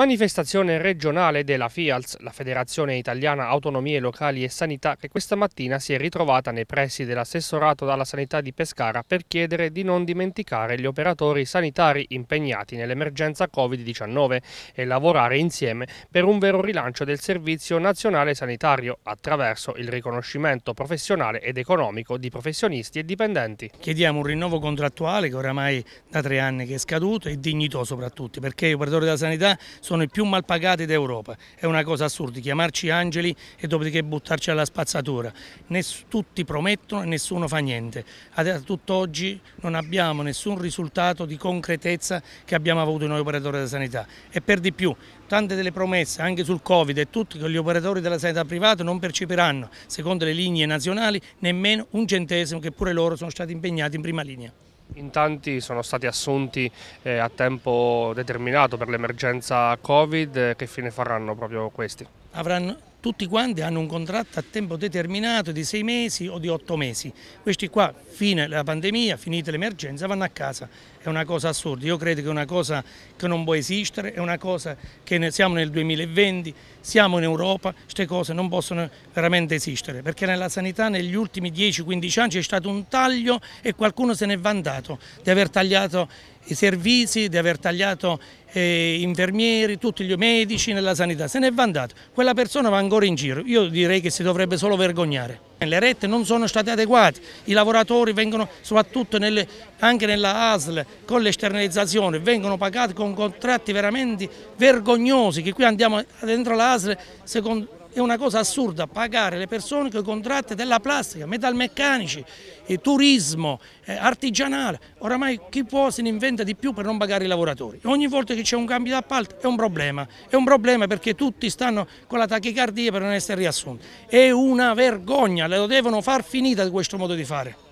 Manifestazione regionale della FIALS, la Federazione Italiana Autonomie Locali e Sanità, che questa mattina si è ritrovata nei pressi dell'assessorato dalla sanità di Pescara per chiedere di non dimenticare gli operatori sanitari impegnati nell'emergenza Covid-19 e lavorare insieme per un vero rilancio del servizio nazionale sanitario attraverso il riconoscimento professionale ed economico di professionisti e dipendenti. Chiediamo un rinnovo contrattuale che oramai da tre anni è scaduto e dignitoso soprattutto perché gli operatori della sanità sono sono i più mal pagati d'Europa. È una cosa assurda chiamarci angeli e dopodiché buttarci alla spazzatura. Ness tutti promettono e nessuno fa niente. A tutt'oggi non abbiamo nessun risultato di concretezza che abbiamo avuto noi operatori della sanità. E per di più, tante delle promesse anche sul Covid e tutti gli operatori della sanità privata non percepiranno, secondo le linee nazionali, nemmeno un centesimo che pure loro sono stati impegnati in prima linea. In tanti sono stati assunti eh, a tempo determinato per l'emergenza Covid, eh, che fine faranno proprio questi? Avranno tutti quanti hanno un contratto a tempo determinato di sei mesi o di otto mesi. Questi qua, fine la pandemia, finita l'emergenza, vanno a casa. È una cosa assurda, io credo che è una cosa che non può esistere, è una cosa che siamo nel 2020, siamo in Europa, queste cose non possono veramente esistere, perché nella sanità negli ultimi 10-15 anni c'è stato un taglio e qualcuno se n'è vantato di aver tagliato i servizi, di aver tagliato eh, infermieri, tutti gli medici nella sanità, se ne è vantato. Quella persona va ancora in giro, io direi che si dovrebbe solo vergognare. Le rette non sono state adeguate, i lavoratori vengono soprattutto nelle, anche nella ASL con l'esternalizzazione, vengono pagati con contratti veramente vergognosi che qui andiamo dentro l'ASL secondo è una cosa assurda pagare le persone con i contratti della plastica, metalmeccanici, eh, turismo, eh, artigianale. Oramai chi può se ne inventa di più per non pagare i lavoratori. Ogni volta che c'è un cambio d'appalto è un problema. È un problema perché tutti stanno con la tachicardia per non essere riassunti. È una vergogna, lo devono far finita questo modo di fare.